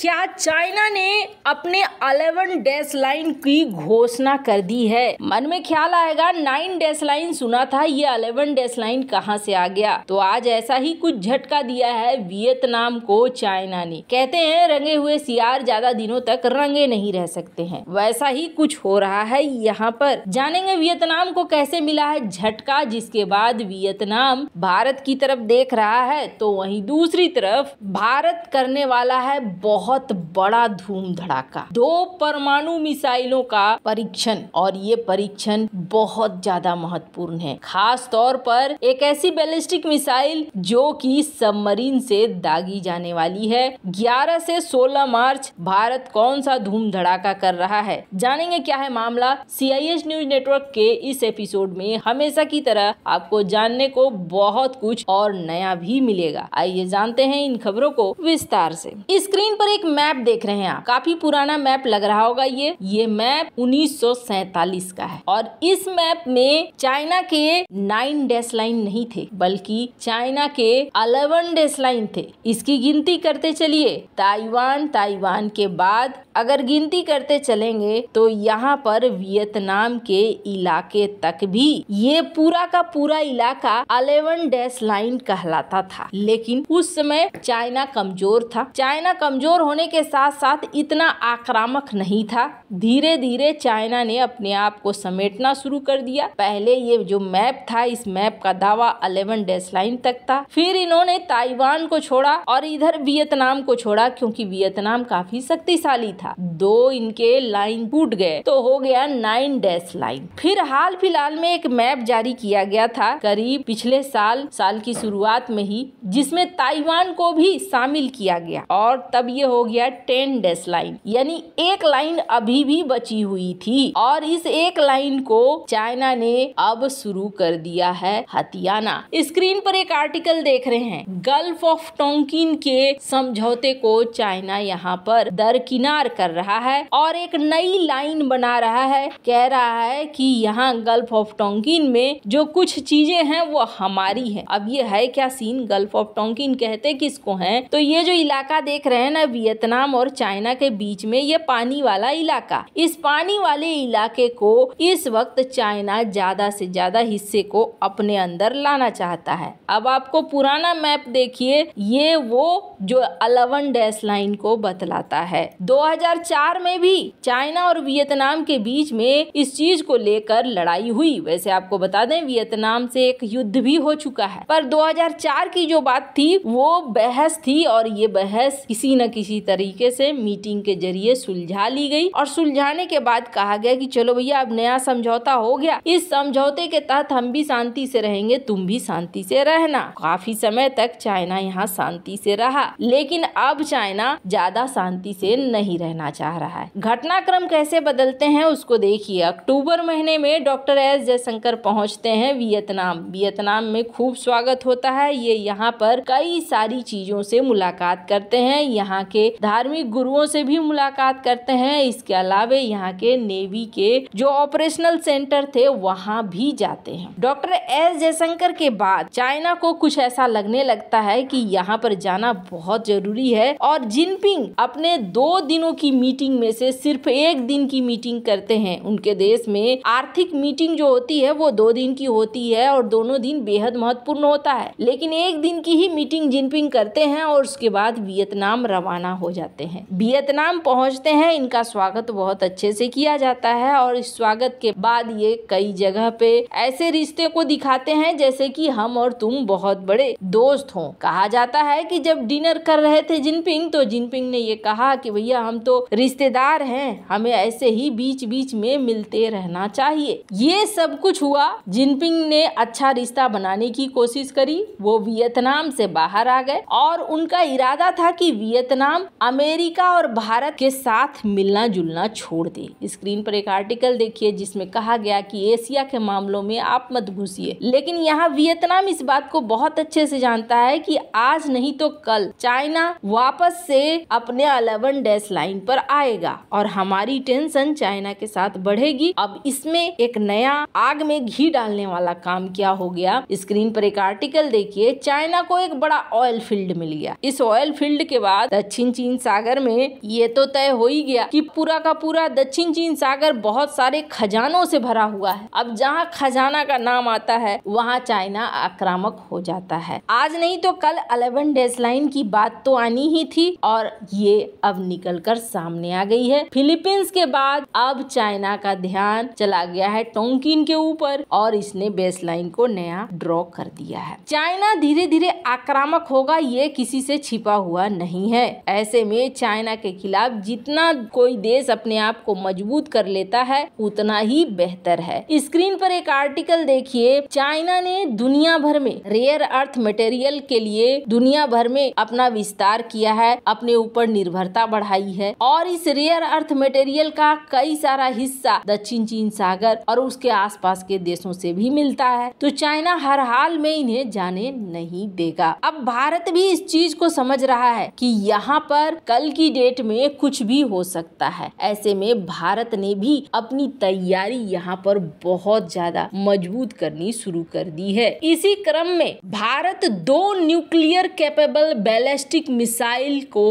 क्या चाइना ने अपने 11 डैश लाइन की घोषणा कर दी है मन में ख्याल आएगा 9 डैश लाइन सुना था ये 11 डैश लाइन कहाँ से आ गया तो आज ऐसा ही कुछ झटका दिया है वियतनाम को चाइना ने कहते हैं रंगे हुए सियार ज्यादा दिनों तक रंगे नहीं रह सकते हैं वैसा ही कुछ हो रहा है यहाँ पर जानेंगे वियतनाम को कैसे मिला है झटका जिसके बाद वियतनाम भारत की तरफ देख रहा है तो वही दूसरी तरफ भारत करने वाला है बहुत बहुत बड़ा धूम धड़ाका दो परमाणु मिसाइलों का परीक्षण और ये परीक्षण बहुत ज्यादा महत्वपूर्ण है खास तौर पर एक ऐसी बैलिस्टिक मिसाइल जो कि सबमरीन से दागी जाने वाली है 11 से 16 मार्च भारत कौन सा धूम धड़ाका कर रहा है जानेंगे क्या है मामला सी न्यूज नेटवर्क के इस एपिसोड में हमेशा की तरह आपको जानने को बहुत कुछ और नया भी मिलेगा आइए जानते हैं इन खबरों को विस्तार से स्क्रीन पर एक एक मैप देख रहे हैं आप काफी पुराना मैप लग रहा होगा ये ये मैप उन्नीस का है और इस मैप में चाइना के नाइन डैश लाइन नहीं थे बल्कि चाइना के अलेवन डैश लाइन थे इसकी गिनती करते चलिए ताइवान ताइवान के बाद अगर गिनती करते चलेंगे तो यहाँ पर वियतनाम के इलाके तक भी ये पूरा का पूरा इलाका अलेवन डैश लाइन कहलाता था लेकिन उस समय चाइना कमजोर था चाइना कमजोर होने के साथ साथ इतना आक्रामक नहीं था धीरे धीरे चाइना ने अपने आप को समेटना शुरू कर दिया पहले ये जो मैप था इस मैप का दावा अलेवन डैश लाइन तक था फिर इन्होंने ताइवान को छोड़ा और इधर वियतनाम को छोड़ा क्योंकि वियतनाम काफी शक्तिशाली था दो इनके लाइन टूट गए तो हो गया नाइन डैश लाइन फिर हाल फिलहाल में एक मैप जारी किया गया था करीब पिछले साल साल की शुरुआत में ही जिसमे ताइवान को भी शामिल किया गया और तब ये हो गया टेन डैश लाइन यानी एक लाइन अभी अभी भी बची हुई थी और इस एक लाइन को चाइना ने अब शुरू कर दिया है हथियाना स्क्रीन पर एक आर्टिकल देख रहे हैं गल्फ ऑफ टोंकिन के समझौते को चाइना यहाँ पर दरकिनार कर रहा है और एक नई लाइन बना रहा है कह रहा है कि यहाँ गल्फ ऑफ टोंकिन में जो कुछ चीजें हैं वो हमारी है अब ये है क्या सीन गल्फ ऑफ टोंकिन कहते किसको है तो ये जो इलाका देख रहे हैं ना वियतनाम और चाइना के बीच में ये पानी वाला इलाका इलाका इस पानी वाले इलाके को इस वक्त चाइना ज्यादा से ज्यादा हिस्से को अपने अंदर लाना चाहता है अब आपको पुराना मैप देखिए ये वो जो अलेवन डैश लाइन को बतलाता है 2004 में भी चाइना और वियतनाम के बीच में इस चीज को लेकर लड़ाई हुई वैसे आपको बता दें वियतनाम से एक युद्ध भी हो चुका है पर 2004 की जो बात थी वो बहस थी और ये बहस किसी न किसी तरीके से मीटिंग के जरिए सुलझा ली गई और सुलझाने के बाद कहा गया कि चलो भैया अब नया समझौता हो गया इस समझौते के तहत हम भी शांति से रहेंगे तुम भी शांति से रहना काफी समय तक चाइना यहाँ शांति से रहा लेकिन अब चाइना ज्यादा शांति से नहीं रहना चाह रहा है घटनाक्रम कैसे बदलते हैं उसको देखिए अक्टूबर महीने में डॉक्टर एस जयशंकर पहुंचते हैं वियतनाम वियतनाम में खूब स्वागत होता है ये यहाँ पर कई सारी चीजों से मुलाकात करते हैं यहाँ के धार्मिक गुरुओं से भी मुलाकात करते हैं इसके अलावा अलावे यहाँ के नेवी के जो ऑपरेशनल सेंटर थे वहाँ भी जाते हैं डॉक्टर एस जयशंकर के बाद चाइना को कुछ ऐसा लगने लगता है कि यहाँ पर जाना बहुत जरूरी है और जिनपिंग अपने दो दिनों की मीटिंग में से सिर्फ एक दिन की मीटिंग करते हैं उनके देश में आर्थिक मीटिंग जो होती है वो दो दिन की होती है और दोनों दिन बेहद महत्वपूर्ण होता है लेकिन एक दिन की ही मीटिंग जिनपिंग करते हैं और उसके बाद वियतनाम रवाना हो जाते हैं वियतनाम पहुंचते हैं इनका स्वागत बहुत अच्छे से किया जाता है और स्वागत के बाद ये कई जगह पे ऐसे रिश्ते को दिखाते हैं जैसे कि हम और तुम बहुत बड़े दोस्त हों कहा जाता है कि जब डिनर कर रहे थे जिनपिंग तो जिनपिंग ने ये कहा कि भैया हम तो रिश्तेदार हैं हमें ऐसे ही बीच बीच में मिलते रहना चाहिए ये सब कुछ हुआ जिनपिंग ने अच्छा रिश्ता बनाने की कोशिश करी वो वियतनाम से बाहर आ गए और उनका इरादा था कि वियतनाम अमेरिका और भारत के साथ मिलना जुलना करना छोड़ दें स्क्रीन पर एक आर्टिकल देखिए जिसमें कहा गया कि एशिया के मामलों में आप मत घुसिए लेकिन यहाँ वियतनाम इस बात को बहुत अच्छे से जानता है कि आज नहीं तो कल चाइना वापस से अपने अलेवन डैश लाइन पर आएगा और हमारी टेंशन चाइना के साथ बढ़ेगी अब इसमें एक नया आग में घी डालने वाला काम क्या हो गया स्क्रीन पर एक आर्टिकल देखिए चाइना को एक बड़ा ऑयल फील्ड मिल गया इस ऑयल फील्ड के बाद दक्षिण चीन सागर में ये तो तय हो ही गया कि पूरा का पूरा दक्षिण चीन सागर बहुत सारे खजानों से भरा हुआ है अब जहाँ खजाना का नाम आता है वहाँ चाइना आक्रामक हो जाता है आज नहीं तो कल अलेवन डेज लाइन की बात तो आनी ही थी और ये अब निकल कर सामने आ गई है फिलीपींस के बाद अब चाइना का ध्यान चला गया है टोंकिन के ऊपर और इसने बेस लाइन को नया ड्रॉ कर दिया है चाइना धीरे धीरे आक्रामक होगा ये किसी से छिपा हुआ नहीं है ऐसे में चाइना के खिलाफ जितना कोई देश अपने आप को मजबूत कर लेता है उतना ही बेहतर है स्क्रीन पर एक आर्टिकल देखिए चाइना ने दुनिया भर में रेयर अर्थ मटेरियल के लिए दुनिया भर में अपना विस्तार किया है अपने ऊपर निर्भरता बढ़ाई है और इस रेयर अर्थ मटेरियल का कई सारा हिस्सा दक्षिण चीन सागर और उसके आसपास के देशों से भी मिलता है तो चाइना हर हाल में इन्हें जाने नहीं देगा अब भारत भी इस चीज को समझ रहा है कि यहाँ पर कल की डेट में कुछ भी हो सकता है ऐसे में भारत ने भी अपनी तैयारी यहाँ पर बहुत ज्यादा मजबूत करनी शुरू कर दी है इसी क्रम में भारत दो न्यूक्लियर कैपेबल बैलिस्टिक मिसाइल को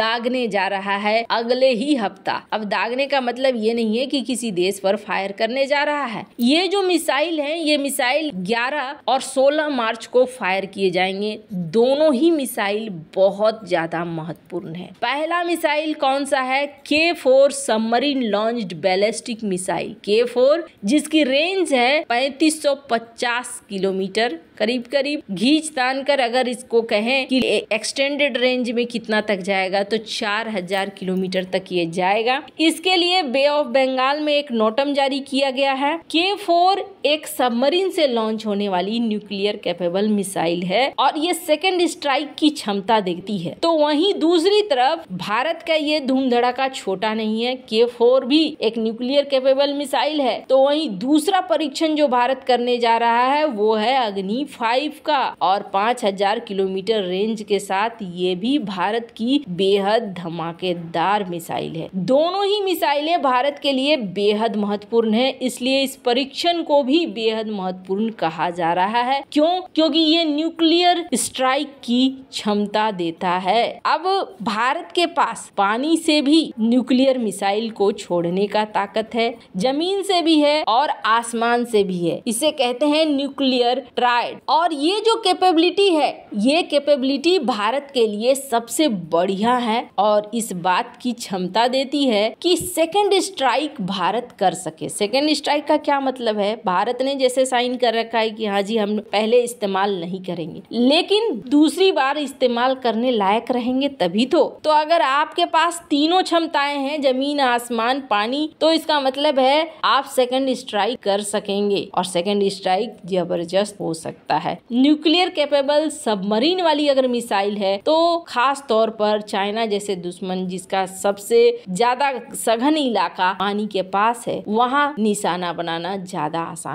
दागने जा रहा है अगले ही हफ्ता अब दागने का मतलब ये नहीं है कि किसी देश पर फायर करने जा रहा है ये जो मिसाइल है ये मिसाइल 11 और 16 मार्च को फायर किए जाएंगे दोनों ही मिसाइल बहुत ज्यादा महत्वपूर्ण है पहला मिसाइल कौन सा है K four submarine launch ballistic missile K four जिसकी रेंज है 3550 किलोमीटर करीब करीब घीच तान कर अगर इसको कहें कि एक्सटेंडेड रेंज में कितना तक जाएगा तो 4000 किलोमीटर तक ये जाएगा इसके लिए बे ऑफ बंगाल में एक नोटम जारी किया गया है के फोर एक सबमरीन से लॉन्च होने वाली न्यूक्लियर कैपेबल मिसाइल है और ये सेकेंड स्ट्राइक की क्षमता देखती है तो वहीं दूसरी तरफ भारत का ये धूमधड़ाका छोटा नहीं है के फोर भी एक न्यूक्लियर कैपेबल मिसाइल है तो वहीं दूसरा परीक्षण जो भारत करने जा रहा है वो है अग्नि फाइव का और पांच हजार किलोमीटर रेंज के साथ ये भी भारत की बेहद धमाकेदार मिसाइल है दोनों ही मिसाइलें भारत के लिए बेहद महत्वपूर्ण है इसलिए इस परीक्षण को भी भी बेहद महत्वपूर्ण कहा जा रहा है क्यों क्योंकि ये न्यूक्लियर स्ट्राइक की क्षमता देता है अब भारत के पास पानी से भी न्यूक्लियर मिसाइल को छोड़ने का ताकत है जमीन से भी है और आसमान से भी है इसे कहते हैं न्यूक्लियर ट्राइड और ये जो कैपेबिलिटी है ये कैपेबिलिटी भारत के लिए सबसे बढ़िया है और इस बात की क्षमता देती है कि सेकेंड स्ट्राइक भारत कर सके सेकेंड स्ट्राइक का क्या मतलब है भारत भारत ने जैसे साइन कर रखा है कि हाँ जी हम पहले इस्तेमाल नहीं करेंगे लेकिन दूसरी बार इस्तेमाल करने लायक रहेंगे तभी तो तो अगर आपके पास तीनों क्षमताएं हैं जमीन आसमान पानी तो इसका मतलब है आप सेकंड स्ट्राइक कर सकेंगे और सेकंड स्ट्राइक जबरदस्त हो सकता है न्यूक्लियर कैपेबल सबमरीन वाली अगर मिसाइल है तो खास तौर पर चाइना जैसे दुश्मन जिसका सबसे ज्यादा सघन इलाका पानी के पास है वहाँ निशाना बनाना ज्यादा आसान